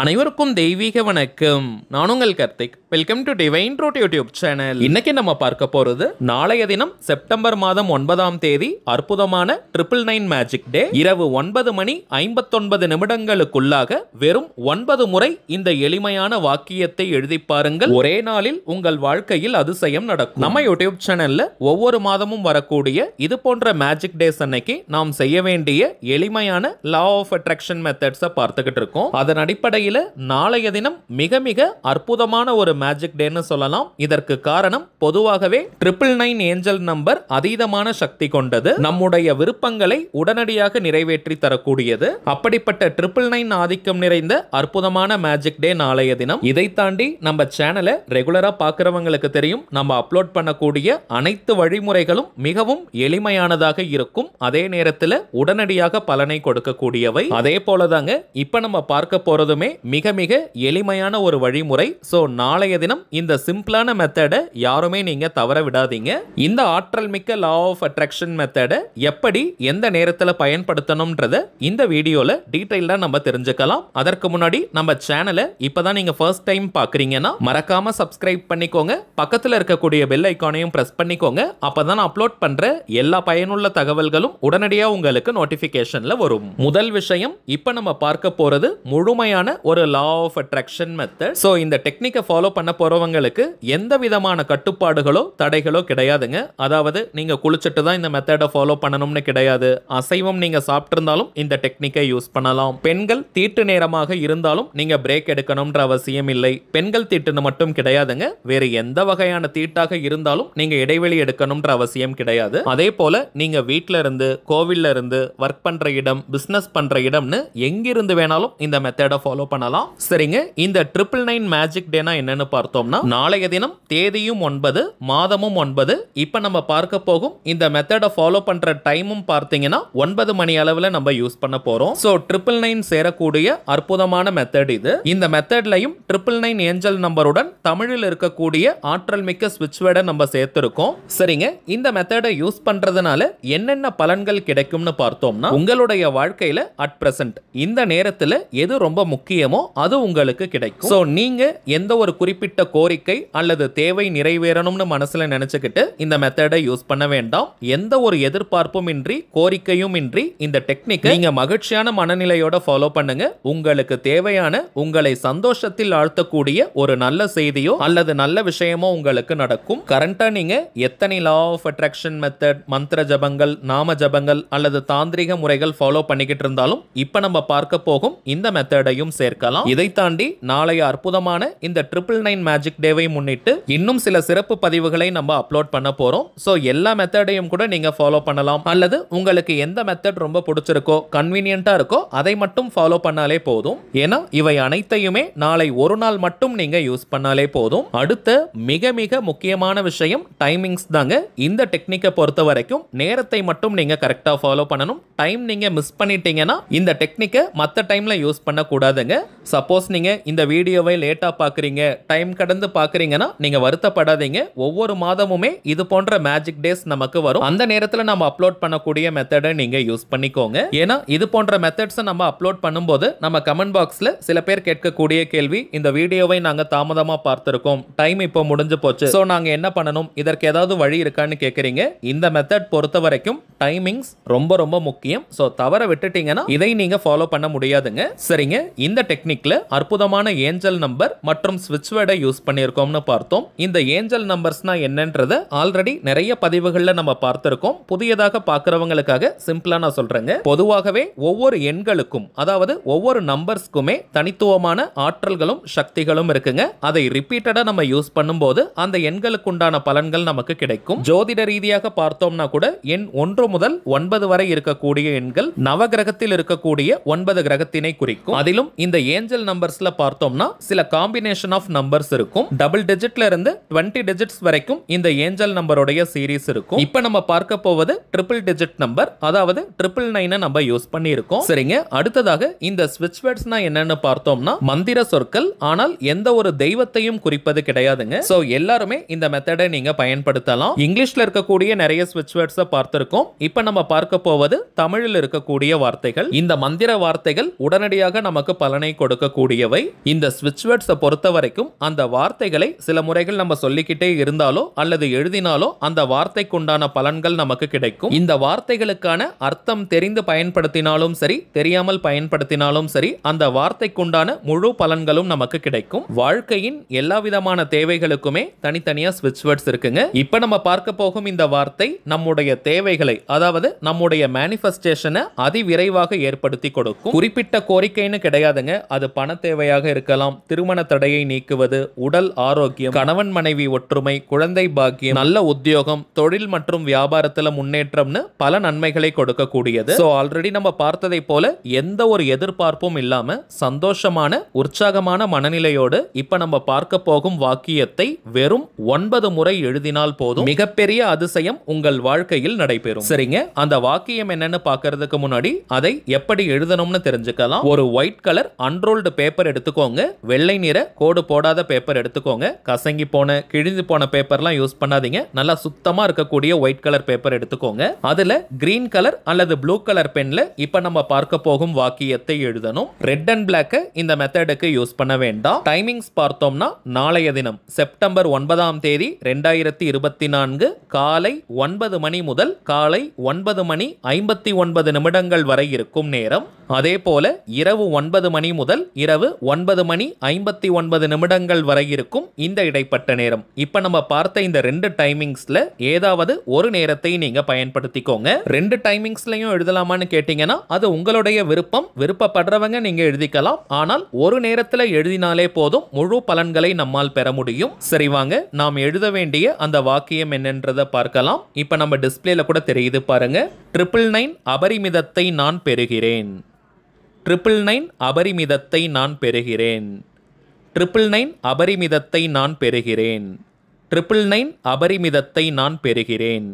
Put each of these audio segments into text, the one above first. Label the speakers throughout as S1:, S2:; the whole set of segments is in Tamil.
S1: அனைவருக்கும் தெய்வீக வணக்கம் நானுங்கள் Karthik Karthik welcome to Divine Road YouTube channel இன்னைக்கு நம்ம பார்க்க போறது நாளைய தினம் செப்டம்பர் மாதம் ஒன்பதாம் தேதி அற்புதமான ட்ரிபிள் நைன் மேஜிக் டே இரவு ஒன்பது மணி ஐம்பத்தொன்பது நிமிடங்களுக்குள்ளாக வெறும் ஒன்பது முறை இந்த எளிமையான வாக்கியத்தை எழுதி பாருங்கள் ஒரே நாளில் உங்கள் வாழ்க்கையில் அதிசயம் நடக்கும் நம்ம யூடியூப் சேனல்ல ஒவ்வொரு மாதமும் வரக்கூடிய இது போன்ற மேஜிக் டேஸ் அன்னைக்கு நாம் செய்ய வேண்டிய எளிமையான லா ஆஃப் அட்ராக்ஷன் மெத்தட்ஸை பார்த்துக்கிட்டு இருக்கோம் அதன் அடிப்படையில் நாளைய தினம் மிக மிக அற்புதமான ஒரு மேஜிக் டேன்னு சொல்லலாம் இதற்கு காரணம் பொதுவாகவே ட்ரிபிள் நைன் ஏஞ்சல் நம்பர் அதீதமான சக்தி கொண்டது நம்முடைய விருப்பங்களை உடனடியாக நிறைவேற்றி தரக்கூடியது அப்படிப்பட்ட ட்ரிபிள் நைன் ஆதிக்கம் நிறைந்த அற்புதமான மேஜிக் டே நாளைய தினம் இதை தாண்டி நம்ம சேனலை ரெகுலரா பாக்குறவங்களுக்கு தெரியும் நம்ம அப்லோட் பண்ணக்கூடிய அனைத்து வழிமுறைகளும் மிகவும் எளிமையானதாக இருக்கும் அதே நேரத்தில் உடனடியாக பலனை கொடுக்கக்கூடியவை அதே போலதாங்க இப்ப நம்ம பார்க்க போறதுமே மிக மிக எளிமையான ஒரு வழிமுறை சோ நாளைய இன்றைய தினம் இந்த சிம்பிளான மெத்தடை யாருமே நீங்கள் தவற விடாதீங்க இந்த ஆற்றல் மிக்க லா ஆஃப் அட்ராக்ஷன் மெத்தடை எப்படி எந்த நேரத்தில் பயன்படுத்தணும்ன்றத இந்த வீடியோவில் டீட்டெயிலாக நம்ம தெரிஞ்சுக்கலாம் அதற்கு முன்னாடி நம்ம சேனலை இப்போ தான் நீங்கள் ஃபர்ஸ்ட் டைம் பார்க்குறீங்கன்னா மறக்காமல் சப்ஸ்கிரைப் பண்ணிக்கோங்க பக்கத்தில் இருக்கக்கூடிய பெல் ஐக்கானையும் ப்ரெஸ் பண்ணிக்கோங்க அப்போ தான் அப்லோட் பண்ணுற எல்லா பயனுள்ள தகவல்களும் உடனடியாக உங்களுக்கு நோட்டிஃபிகேஷனில் வரும் முதல் விஷயம் இப்போ நம்ம பார்க்க போகிறது முழுமையான ஒரு law of attraction method so இந்த டெக்னிக்கை ஃபாலோ பண்ண போகிறவங்களுக்கு எந்த விதமான கட்டுப்பாடுகளோ தடைகளோ கிடையாதுங்க அதாவது நீங்கள் குளிச்சுட்டு தான் இந்த மெத்தடை ஃபாலோ பண்ணணும்னு கிடையாது அசைவம் நீங்கள் சாப்பிட்ருந்தாலும் இந்த டெக்னிக்கை யூஸ் பண்ணலாம் பெண்கள் தீட்டு நேரமாக இருந்தாலும் நீங்கள் பிரேக் எடுக்கணும்ன்ற அவசியம் இல்லை பெண்கள் தீட்டுன்னு மட்டும் கிடையாதுங்க வேறு எந்த வகையான தீட்டாக இருந்தாலும் நீங்கள் இடைவெளி எடுக்கணும்ன்ற அவசியம் கிடையாது அதே போல் நீங்கள் வீட்டில் இருந்து கோவில்ல இருந்து ஒர்க் பண்ணுற இடம் பிஸ்னஸ் பண்ணுற இடம்னு எங்கிருந்து வேணாலும் இந்த மெத்தடை ஃபாலோ பண்ணலாம் சரிங்க இந்த ட்ரிபிள் நைன் மேஜிக் டேனா என்னன்னு என்னன்னு பார்த்தோம்னா நாளைய தினம் தேதியும் ஒன்பது மாதமும் ஒன்பது இப்போ நம்ம பார்க்க போகும் இந்த மெத்தடை ஃபாலோ பண்ற டைமும் பார்த்தீங்கன்னா ஒன்பது மணி அளவில் நம்ம யூஸ் பண்ண போறோம் ஸோ ட்ரிபிள் நைன் சேரக்கூடிய அற்புதமான மெத்தட் இது இந்த மெத்தட்லையும் ட்ரிபிள் நைன் ஏஞ்சல் நம்பருடன் தமிழில் இருக்கக்கூடிய ஆற்றல் மிக்க ஸ்விட்ச் வேர்டை நம்ம சேர்த்துருக்கோம் சரிங்க இந்த மெத்தடை யூஸ் பண்றதுனால என்னென்ன பலன்கள் கிடைக்கும்னு பார்த்தோம்னா உங்களுடைய வாழ்க்கையில அட் பிரசன்ட் இந்த நேரத்தில் எது ரொம்ப முக்கியமோ அது உங்களுக்கு கிடைக்கும் ஸோ நீங்கள் எந்த ஒரு குறிப்பிட்ட குறிப்பிட்ட கோரிக்கை அல்லது தேவை நிறைவேறணும்னு மனசில் நினச்சிக்கிட்டு இந்த மெத்தடை யூஸ் பண்ண வேண்டாம் எந்த ஒரு எதிர்பார்ப்பும் இன்றி கோரிக்கையும் இன்றி இந்த டெக்னிக்கை நீங்கள் மகிழ்ச்சியான மனநிலையோட ஃபாலோ பண்ணுங்க உங்களுக்கு தேவையான உங்களை சந்தோஷத்தில் ஆழ்த்தக்கூடிய ஒரு நல்ல செய்தியோ அல்லது நல்ல விஷயமோ உங்களுக்கு நடக்கும் கரண்டா நீங்க எத்தனை லா ஆஃப் அட்ராக்ஷன் மெத்தட் மந்திர ஜபங்கள் நாம ஜபங்கள் அல்லது தாந்திரிக முறைகள் ஃபாலோ பண்ணிக்கிட்டு இருந்தாலும் இப்போ நம்ம பார்க்க போகும் இந்த மெத்தடையும் சேர்க்கலாம் இதை தாண்டி நாளைய அற்புதமான இந்த ட்ரிபிள் நைன் மேஜிக் டேவை முன்னிட்டு இன்னும் சில சிறப்பு பதிவுகளை நம்ம அப்லோட் பண்ண போறோம் ஸோ எல்லா மெத்தடையும் கூட நீங்க ஃபாலோ பண்ணலாம் அல்லது உங்களுக்கு எந்த மெத்தட் ரொம்ப பிடிச்சிருக்கோ கன்வீனியன்ட்டா இருக்கோ அதை மட்டும் ஃபாலோ பண்ணாலே போதும் ஏன்னா இவை அனைத்தையுமே நாளை ஒரு நாள் மட்டும் நீங்க யூஸ் பண்ணாலே போதும் அடுத்த மிக மிக முக்கியமான விஷயம் டைமிங்ஸ் தாங்க இந்த டெக்னிக்கை பொறுத்த வரைக்கும் நேரத்தை மட்டும் நீங்க கரெக்டாக ஃபாலோ பண்ணணும் டைம் நீங்க மிஸ் பண்ணிட்டீங்கன்னா இந்த டெக்னிக்கை மற்ற டைம்ல யூஸ் பண்ணக்கூடாதுங்க சப்போஸ் நீங்க இந்த வீடியோவை லேட்டாக பார்க்குறீங்க டைம் கடந்து பார்க்குறீங்கன்னா நீங்கள் வருத்தப்படாதீங்க ஒவ்வொரு மாதமுமே இது போன்ற மேஜிக் டேஸ் நமக்கு வரும் அந்த நேரத்தில் நம்ம அப்லோட் பண்ணக்கூடிய மெத்தடை நீங்கள் யூஸ் பண்ணிக்கோங்க ஏன்னா இது போன்ற மெத்தட்ஸை நம்ம அப்லோட் பண்ணும்போது நம்ம கமெண்ட் பாக்ஸில் சில பேர் கேட்கக்கூடிய கேள்வி இந்த வீடியோவை நாங்கள் தாமதமாக பார்த்துருக்கோம் டைம் இப்போ முடிஞ்சு போச்சு ஸோ நாங்கள் என்ன பண்ணணும் இதற்கு ஏதாவது வழி இருக்கான்னு கேட்குறீங்க இந்த மெத்தட் பொறுத்த வரைக்கும் டைமிங்ஸ் ரொம்ப ரொம்ப முக்கியம் ஸோ தவற விட்டுட்டீங்கன்னா இதை நீங்கள் ஃபாலோ பண்ண முடியாதுங்க சரிங்க இந்த டெக்னிக்கில் அற்புதமான ஏஞ்சல் நம்பர் மற்றும் ஸ்விட்ச் கீவேர்டை யூஸ் பண்ணியிருக்கோம்னு பார்த்தோம் இந்த ஏஞ்சல் நம்பர்ஸ்னா என்னன்றதை ஆல்ரெடி நிறைய பதிவுகளில் நம்ம பார்த்துருக்கோம் புதியதாக பார்க்குறவங்களுக்காக சிம்பிளாக நான் சொல்கிறேங்க பொதுவாகவே ஒவ்வொரு எண்களுக்கும் அதாவது ஒவ்வொரு நம்பர்ஸ்க்குமே தனித்துவமான ஆற்றல்களும் சக்திகளும் இருக்குங்க அதை ரிப்பீட்டடாக நம்ம யூஸ் பண்ணும்போது அந்த எண்களுக்கு உண்டான பலன்கள் நமக்கு கிடைக்கும் ஜோதிட ரீதியாக பார்த்தோம்னா கூட எண் ஒன்று முதல் ஒன்பது வரை இருக்கக்கூடிய எண்கள் நவகிரகத்தில் இருக்கக்கூடிய ஒன்பது கிரகத்தினை குறிக்கும் அதிலும் இந்த ஏஞ்சல் நம்பர்ஸ்ல பார்த்தோம்னா சில காம்பினேஷன் ஆஃப் நம்பர் நம்பர்ஸ் இருக்கும் டபுள் டிஜிட்ல இருந்து டுவெண்டி டிஜிட்ஸ் வரைக்கும் இந்த ஏஞ்சல் நம்பருடைய சீரீஸ் இருக்கும் இப்போ நம்ம பார்க்க போவது ட்ரிபிள் டிஜிட் நம்பர் அதாவது ட்ரிபிள் நைனை நம்ம யூஸ் பண்ணியிருக்கோம் சரிங்க அடுத்ததாக இந்த ஸ்விட்ச் வேர்ட்ஸ் என்னன்னு பார்த்தோம்னா மந்திர சொற்கள் ஆனால் எந்த ஒரு தெய்வத்தையும் குறிப்பது கிடையாதுங்க ஸோ எல்லாருமே இந்த மெத்தடை நீங்க பயன்படுத்தலாம் இங்கிலீஷ்ல இருக்கக்கூடிய நிறைய ஸ்விட்ச் வேர்ட்ஸ் பார்த்திருக்கோம் இப்போ நம்ம பார்க்க போவது தமிழில் இருக்கக்கூடிய வார்த்தைகள் இந்த மந்திர வார்த்தைகள் உடனடியாக நமக்கு பலனை கொடுக்கக்கூடியவை இந்த ஸ்விட்ச் வேர்ட்ஸை பொறுத்த வரைக்கும் அந்த வார்த்தைகளை சில முறைகள் நம்ம சொல்லிக்கிட்டே இருந்தாலோ அல்லது எழுதினாலோ அந்த வார்த்தைக்குண்டான பலன்கள் நமக்கு கிடைக்கும் இந்த வார்த்தைகளுக்கான அர்த்தம் தெரிந்து பயன்படுத்தினாலும் சரி தெரியாமல் பயன்படுத்தினாலும் சரி அந்த வார்த்தைக்குண்டான முழு பலன்களும் நமக்கு கிடைக்கும் வாழ்க்கையின் எல்லா விதமான தேவைகளுக்குமே தனித்தனியா ஸ்விட்ச் வேர்ட்ஸ் இருக்குங்க இப்ப நம்ம பார்க்க போகும் இந்த வார்த்தை நம்முடைய தேவைகளை அதாவது நம்முடைய மேனிஃபெஸ்டேஷனை அதிவிரைவாக ஏற்படுத்தி கொடுக்கும் குறிப்பிட்ட கோரிக்கைன்னு கிடையாதுங்க அது பண தேவையாக இருக்கலாம் திருமண தடையை நீக்குவது அதாவது உடல் ஆரோக்கியம் கணவன் மனைவி ஒற்றுமை குழந்தை பாக்கியம் நல்ல உத்தியோகம் தொழில் மற்றும் வியாபாரத்தில் முன்னேற்றம்னு பல நன்மைகளை கொடுக்கக்கூடியது ஆல்ரெடி நம்ம பார்த்ததை போல எந்த ஒரு எதிர்பார்ப்பும் இல்லாம சந்தோஷமான உற்சாகமான மனநிலையோடு இப்ப நம்ம பார்க்க போகும் வாக்கியத்தை வெறும் ஒன்பது முறை எழுதினால் போதும் மிகப்பெரிய அதிசயம் உங்கள் வாழ்க்கையில் நடைபெறும் சரிங்க அந்த வாக்கியம் என்னன்னு பாக்குறதுக்கு முன்னாடி அதை எப்படி எழுதணும்னு தெரிஞ்சுக்கலாம் ஒரு ஒயிட் கலர் அன்ரோல்டு பேப்பர் எடுத்துக்கோங்க வெள்ளை நிற கோடு போடாத இல்லாத பேப்பர் எடுத்துக்கோங்க கசங்கி போன கிழிந்து போன பேப்பர்லாம் யூஸ் பண்ணாதீங்க நல்லா சுத்தமாக இருக்கக்கூடிய ஒயிட் கலர் பேப்பர் எடுத்துக்கோங்க அதில் கிரீன் கலர் அல்லது ப்ளூ கலர் பெனில் இப்போ நம்ம பார்க்க போகும் வாக்கியத்தை எழுதணும் ரெட் அண்ட் பிளாக்கை இந்த மெத்தடுக்கு யூஸ் பண்ண வேண்டாம் டைமிங்ஸ் பார்த்தோம்னா நாளைய தினம் செப்டம்பர் ஒன்பதாம் தேதி ரெண்டாயிரத்தி இருபத்தி நான்கு காலை ஒன்பது மணி முதல் காலை ஒன்பது மணி ஐம்பத்தி ஒன்பது நிமிடங்கள் வரை இருக்கும் நேரம் அதே போல இரவு ஒன்பது மணி முதல் இரவு ஒன்பது மணி ஐம்பத்தி ஒன்பது நிமிடங்கள் நிமிடங்கள் வரை இருக்கும் இந்த இடைப்பட்ட நேரம் இப்போ நம்ம பார்த்த இந்த ரெண்டு டைமிங்ஸ்ல ஏதாவது ஒரு நேரத்தை நீங்கள் பயன்படுத்திக்கோங்க ரெண்டு டைமிங்ஸ்லையும் எழுதலாமான்னு கேட்டீங்கன்னா அது உங்களுடைய விருப்பம் விருப்பப்படுறவங்க நீங்கள் எழுதிக்கலாம் ஆனால் ஒரு நேரத்தில் எழுதினாலே போதும் முழு பலன்களை நம்மால் பெற முடியும் சரி வாங்க நாம் எழுத வேண்டிய அந்த வாக்கியம் என்னன்றதை பார்க்கலாம் இப்போ நம்ம டிஸ்பிளேல கூட தெரியுது பாருங்க ட்ரிபிள் நைன் அபரிமிதத்தை நான் பெறுகிறேன் ட்ரிபிள் நைன் அபரிமிதத்தை நான் பெறுகிறேன் ட்ரிபிள் நைன் அபரிமிதத்தை நான் பெறுகிறேன் ட்ரிபிள் நைன் அபரிமிதத்தை நான் பெறுகிறேன்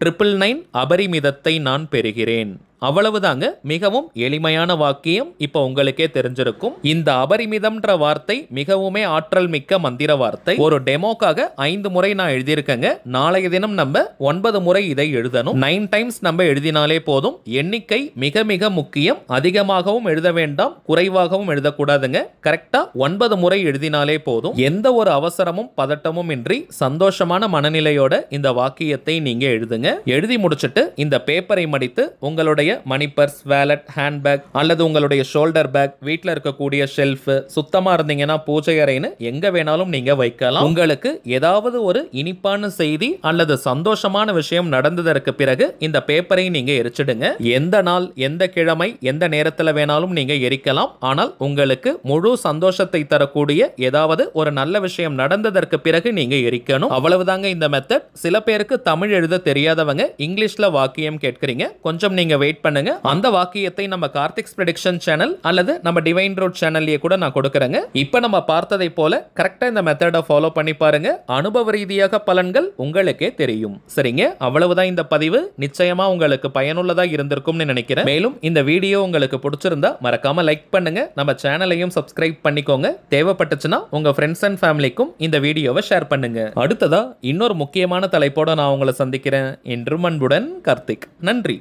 S1: ட்ரிபிள் நைன் அபரிமிதத்தை நான் பெறுகிறேன் அவ்வளவுதாங்க மிகவும் எளிமையான வாக்கியம் இப்போ உங்களுக்கே தெரிஞ்சிருக்கும் இந்த அபரிமிதம்ன்ற வார்த்தை மிகவுமே ஆற்றல் மிக்க மந்திர வார்த்தை ஒரு டெமோக்காக ஐந்து முறை நான் எழுதியிருக்கேங்க நாளைய தினம் நம்ம ஒன்பது முறை இதை எழுதணும் நைன் டைம்ஸ் நம்ம எழுதினாலே போதும் எண்ணிக்கை மிக மிக முக்கியம் அதிகமாகவும் எழுத வேண்டாம் குறைவாகவும் எழுதக்கூடாதுங்க கரெக்டா ஒன்பது முறை எழுதினாலே போதும் எந்த ஒரு அவசரமும் பதட்டமும் இன்றி சந்தோஷமான மனநிலையோட இந்த வாக்கியத்தை நீங்க எழுதுங்க எழுதி முடிச்சுட்டு இந்த பேப்பரை மடித்து உங்களுடைய மணி பர்ஸ் வேலட் ஹேண்ட்பேக் அல்லது உங்களுடைய ஷோல்டர் பேக் வீட்டில் இருக்கக்கூடிய ஷெல்ஃப் சுத்தமாக இருந்தீங்கன்னா பூஜை அறைன்னு எங்கே வேணாலும் நீங்கள் வைக்கலாம் உங்களுக்கு ஏதாவது ஒரு இனிப்பான செய்தி அல்லது சந்தோஷமான விஷயம் நடந்ததற்கு பிறகு இந்த பேப்பரை நீங்கள் எரிச்சிடுங்க எந்த நாள் எந்த கிழமை எந்த நேரத்தில் வேணாலும் நீங்கள் எரிக்கலாம் ஆனால் உங்களுக்கு முழு சந்தோஷத்தை தரக்கூடிய ஏதாவது ஒரு நல்ல விஷயம் நடந்ததற்கு பிறகு நீங்கள் எரிக்கணும் அவ்வளவுதாங்க இந்த மெத்தட் சில பேருக்கு தமிழ் எழுத தெரியாதவங்க இங்கிலீஷில் வாக்கியம் கேட்குறீங்க கொஞ்சம் நீங்கள் வெயிட் பண்ணுங்க அந்த வாக்கியத்தை நம்ம கார்த்திக்ஸ் ப்ரெடிக்ஷன் சேனல் அல்லது நம்ம டிவைன் ரோட் சேனல்லையே கூட நான் கொடுக்குறேங்க இப்போ நம்ம பார்த்ததை போல கரெக்டாக இந்த மெத்தடை ஃபாலோ பண்ணி பாருங்க அனுபவ ரீதியாக பலன்கள் உங்களுக்கே தெரியும் சரிங்க அவ்வளவுதான் இந்த பதிவு நிச்சயமா உங்களுக்கு பயனுள்ளதாக இருந்திருக்கும்னு நினைக்கிறேன் மேலும் இந்த வீடியோ உங்களுக்கு பிடிச்சிருந்தா மறக்காம லைக் பண்ணுங்க நம்ம சேனலையும் சப்ஸ்கிரைப் பண்ணிக்கோங்க தேவைப்பட்டுச்சுன்னா உங்க ஃப்ரெண்ட்ஸ் அண்ட் ஃபேமிலிக்கும் இந்த வீடியோவை ஷேர் பண்ணுங்க அடுத்ததா இன்னொரு முக்கியமான தலைப்போட நான் உங்களை சந்திக்கிறேன் என்று அன்புடன் கார்த்திக் நன்றி